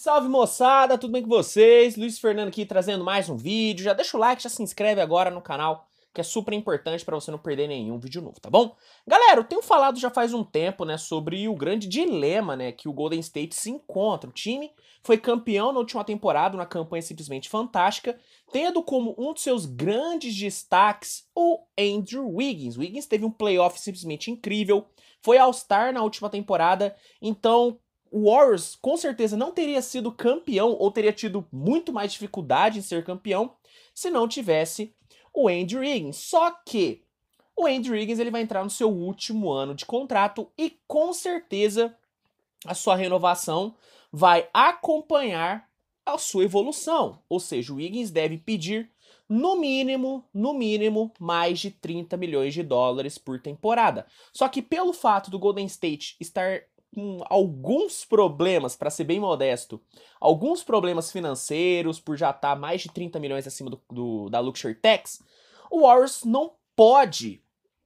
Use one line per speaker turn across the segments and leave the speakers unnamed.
Salve moçada, tudo bem com vocês? Luiz Fernando aqui trazendo mais um vídeo. Já deixa o like, já se inscreve agora no canal, que é super importante para você não perder nenhum vídeo novo, tá bom? Galera, eu tenho falado já faz um tempo, né, sobre o grande dilema, né, que o Golden State se encontra. O time foi campeão na última temporada, uma campanha simplesmente fantástica, tendo como um dos seus grandes destaques o Andrew Wiggins. O Wiggins teve um playoff simplesmente incrível, foi All-Star na última temporada, então o Warriors com certeza não teria sido campeão ou teria tido muito mais dificuldade em ser campeão se não tivesse o Andrew Wiggins. Só que o Andrew Wiggins ele vai entrar no seu último ano de contrato e com certeza a sua renovação vai acompanhar a sua evolução. Ou seja, o Wiggins deve pedir no mínimo, no mínimo, mais de 30 milhões de dólares por temporada. Só que pelo fato do Golden State estar com alguns problemas, para ser bem modesto, alguns problemas financeiros, por já estar tá mais de 30 milhões acima do, do, da Luxury Tax, o Warriors não pode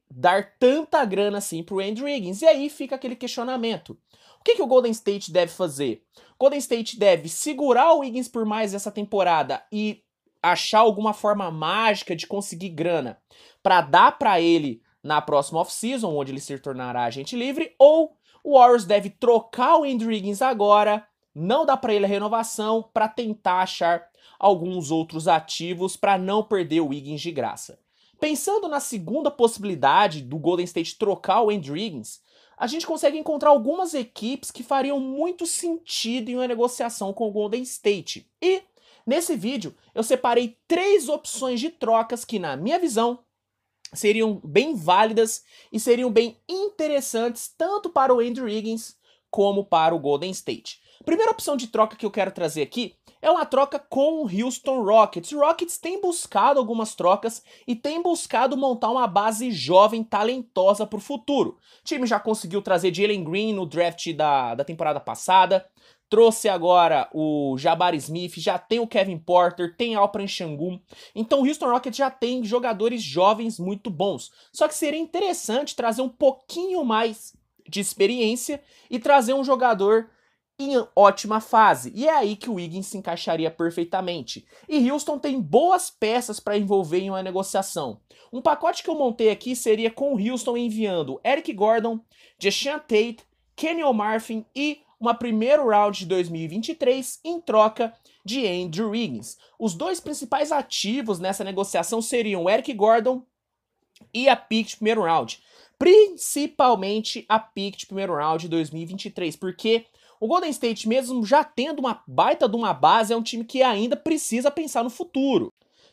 dar tanta grana assim pro Andrew Higgins. E aí fica aquele questionamento. O que, que o Golden State deve fazer? O Golden State deve segurar o Higgins por mais essa temporada e achar alguma forma mágica de conseguir grana para dar para ele na próxima off-season, onde ele se tornará agente livre, ou o Warriors deve trocar o Andrew Higgins agora, não dá para ele a renovação para tentar achar alguns outros ativos para não perder o Higgins de graça. Pensando na segunda possibilidade do Golden State trocar o Andrew Higgins, a gente consegue encontrar algumas equipes que fariam muito sentido em uma negociação com o Golden State. E nesse vídeo eu separei três opções de trocas que, na minha visão, seriam bem válidas e seriam bem interessantes tanto para o Andrew Higgins como para o Golden State. Primeira opção de troca que eu quero trazer aqui é uma troca com o Houston Rockets. O Rockets tem buscado algumas trocas e tem buscado montar uma base jovem, talentosa para o futuro. O time já conseguiu trazer Jalen Green no draft da, da temporada passada, trouxe agora o Jabari Smith, já tem o Kevin Porter, tem Alperen Şengün. Então o Houston Rockets já tem jogadores jovens muito bons. Só que seria interessante trazer um pouquinho mais de experiência e trazer um jogador em ótima fase. E é aí que o Wiggins se encaixaria perfeitamente. E Houston tem boas peças para envolver em uma negociação. Um pacote que eu montei aqui seria com o Houston enviando Eric Gordon, Deshaun Tate, Kenny O'Marfin e uma primeiro round de 2023 em troca de Andrew Wiggins. Os dois principais ativos nessa negociação seriam Eric Gordon e a pick de primeiro round. Principalmente a pick de primeiro round de 2023, porque o Golden State, mesmo já tendo uma baita de uma base, é um time que ainda precisa pensar no futuro.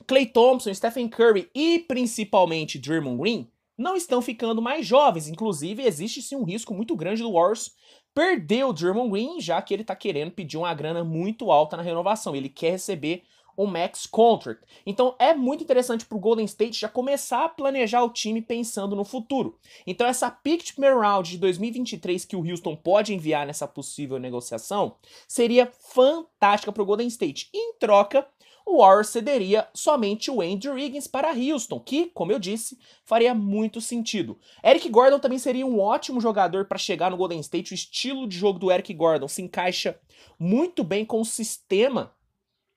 Clay Thompson, Stephen Curry e principalmente Draymond Green não estão ficando mais jovens. Inclusive, existe sim um risco muito grande do Warriors perdeu o German Green, já que ele está querendo pedir uma grana muito alta na renovação. Ele quer receber um max contract. Então é muito interessante para o Golden State já começar a planejar o time pensando no futuro. Então essa pick de primeiro round de 2023 que o Houston pode enviar nessa possível negociação seria fantástica para o Golden State. Em troca, o Warriors cederia somente o Andrew Wiggins para Houston, que, como eu disse, faria muito sentido. Eric Gordon também seria um ótimo jogador para chegar no Golden State. O estilo de jogo do Eric Gordon se encaixa muito bem com o sistema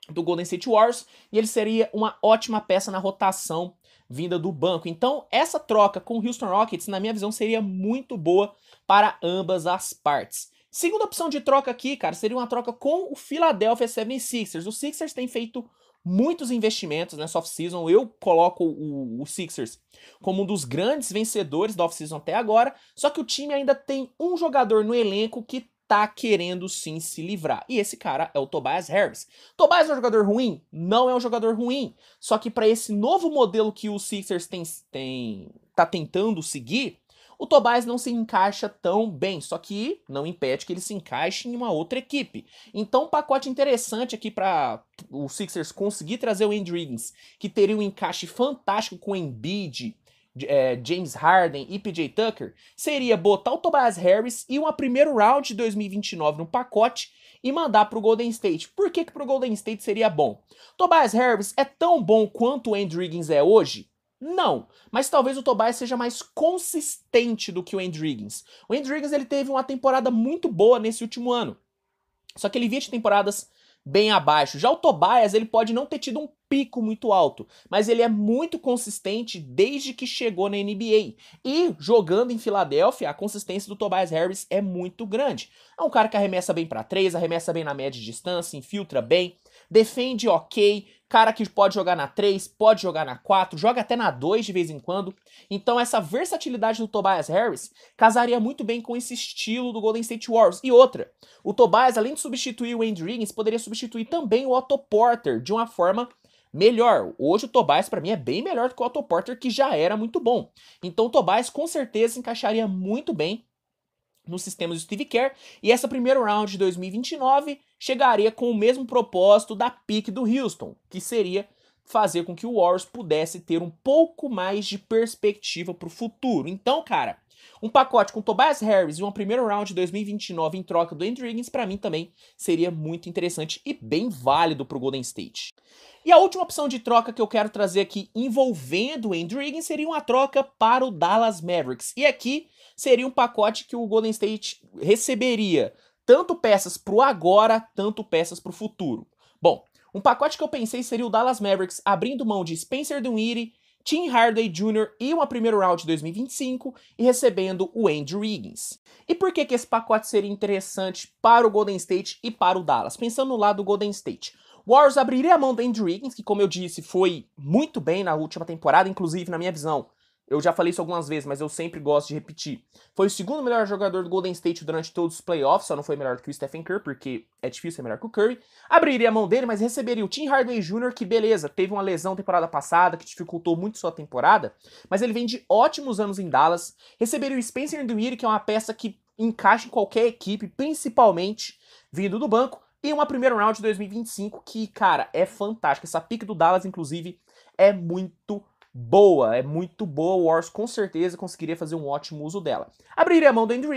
do Golden State Warriors e ele seria uma ótima peça na rotação vinda do banco. Então, essa troca com o Houston Rockets, na minha visão, seria muito boa para ambas as partes. Segunda opção de troca aqui, cara, seria uma troca com o Philadelphia 76ers. O Sixers tem feito muitos investimentos nessa off-season. Eu coloco o, o, Sixers como um dos grandes vencedores da off-season até agora. Só que o time ainda tem um jogador no elenco que tá querendo sim se livrar. E esse cara é o Tobias Harris. Tobias é um jogador ruim? Não é um jogador ruim. Só que para esse novo modelo que o Sixers tem, tem tá tentando seguir, o Tobias não se encaixa tão bem, só que não impede que ele se encaixe em uma outra equipe. Então, um pacote interessante aqui para o Sixers conseguir trazer o Andrew Higgins, que teria um encaixe fantástico com o Embiid, é, James Harden e PJ Tucker, seria botar o Tobias Harris e uma primeiro round de 2029 no pacote e mandar para o Golden State. Por que, que para o Golden State seria bom? Tobias Harris é tão bom quanto o Andrew Higgins é hoje? Não, mas talvez o Tobias seja mais consistente do que o Andriggins. O Andriggins ele teve uma temporada muito boa nesse último ano. Só que ele vinha de temporadas bem abaixo. Já o Tobias, ele pode não ter tido um pico muito alto, mas ele é muito consistente desde que chegou na NBA. E jogando em Filadélfia, a consistência do Tobias Harris é muito grande. É um cara que arremessa bem para três, arremessa bem na média de distância, infiltra bem, defende OK, cara que pode jogar na 3, pode jogar na 4, joga até na 2 de vez em quando. Então essa versatilidade do Tobias Harris casaria muito bem com esse estilo do Golden State Warriors. E outra, o Tobias, além de substituir o Andrew Wiggins, poderia substituir também o Otto Porter de uma forma melhor. Hoje o Tobias para mim é bem melhor do que o Otto Porter, que já era muito bom. Então o Tobias com certeza encaixaria muito bem nos sistemas do Steve Kerr, e essa primeira round de 2029 chegaria com o mesmo propósito da pique do Houston, que seria fazer com que o Warriors pudesse ter um pouco mais de perspectiva para o futuro. Então, cara, um pacote com Tobias Harris e uma primeira round de 2029 em troca do Andrew Higgins, para mim também seria muito interessante e bem válido para o Golden State. E a última opção de troca que eu quero trazer aqui envolvendo o Andrew Higgins seria uma troca para o Dallas Mavericks. E aqui seria um pacote que o Golden State receberia tanto peças para o agora, tanto peças para o futuro. Bom, um pacote que eu pensei seria o Dallas Mavericks abrindo mão de Spencer Dinwiddie Tim Hardaway Jr. e uma primeira round de 2025 e recebendo o Andrew Wiggins. E por que, que esse pacote seria interessante para o Golden State e para o Dallas? Pensando no lado do Golden State. Warriors abriria a mão do Andrew Wiggins, que como eu disse, foi muito bem na última temporada, inclusive na minha visão, eu já falei isso algumas vezes, mas eu sempre gosto de repetir. Foi o segundo melhor jogador do Golden State durante todos os playoffs, só não foi melhor que o Stephen Curry, porque é difícil ser melhor que o Curry. Abriria a mão dele, mas receberia o Tim Hardaway Jr., que beleza, teve uma lesão temporada passada que dificultou muito sua temporada, mas ele vem de ótimos anos em Dallas. Receberia o Spencer Dinwiddie, que é uma peça que encaixa em qualquer equipe, principalmente vindo do banco. E uma primeira round de 2025 que, cara, é fantástica. Essa pique do Dallas, inclusive, é muito boa, é muito boa. O com certeza conseguiria fazer um ótimo uso dela. Abriria a mão do Andrew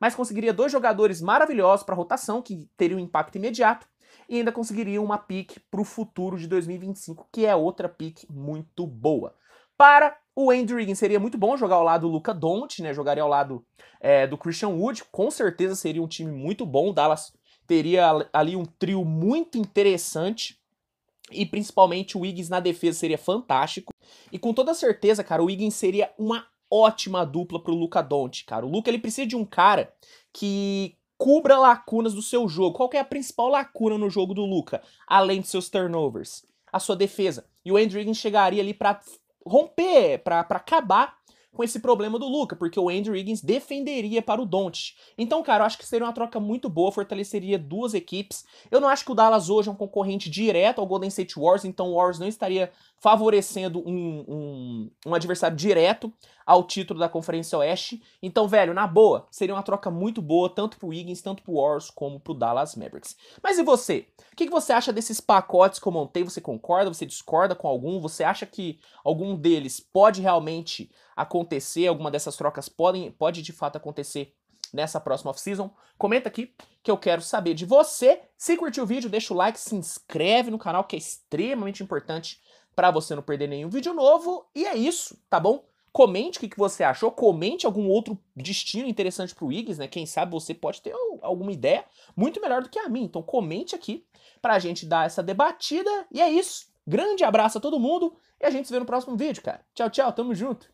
mas conseguiria dois jogadores maravilhosos para rotação, que teriam um impacto imediato, e ainda conseguiria uma pick para o futuro de 2025, que é outra pick muito boa. Para o Andrew seria muito bom jogar ao lado do Luca don't né? Jogaria ao lado é, do Christian Wood. Com certeza seria um time muito bom. O Dallas teria ali um trio muito interessante e principalmente o Wiggins na defesa seria fantástico. E com toda certeza, cara, o Wiggins seria uma ótima dupla pro Luca Doncic, cara. O Luca ele precisa de um cara que cubra lacunas do seu jogo. Qual é a principal lacuna no jogo do Luca, além de seus turnovers? A sua defesa. E o Andrew Wiggins chegaria ali para romper, para acabar com esse problema do Luca, porque o Andrew Wiggins defenderia para o Doncic. Então, cara, eu acho que seria uma troca muito boa, fortaleceria duas equipes. Eu não acho que o Dallas hoje é um concorrente direto ao Golden State Warriors, então o Warriors não estaria favorecendo um, um, um adversário direto ao título da Conferência Oeste. Então, velho, na boa, seria uma troca muito boa, tanto pro Wiggins, tanto pro Warriors, como pro Dallas Mavericks. Mas e você? O que, que você acha desses pacotes que eu montei? Você concorda? Você discorda com algum? Você acha que algum deles pode realmente acontecer, alguma dessas trocas podem, pode de fato acontecer nessa próxima off-season. Comenta aqui que eu quero saber de você. Se curtiu o vídeo, deixa o like, se inscreve no canal que é extremamente importante para você não perder nenhum vídeo novo. E é isso, tá bom? Comente o que, que você achou, comente algum outro destino interessante pro Iggs, né? Quem sabe você pode ter alguma ideia muito melhor do que a minha. Então comente aqui pra gente dar essa debatida. E é isso. Grande abraço a todo mundo e a gente se vê no próximo vídeo, cara. Tchau, tchau, tamo junto.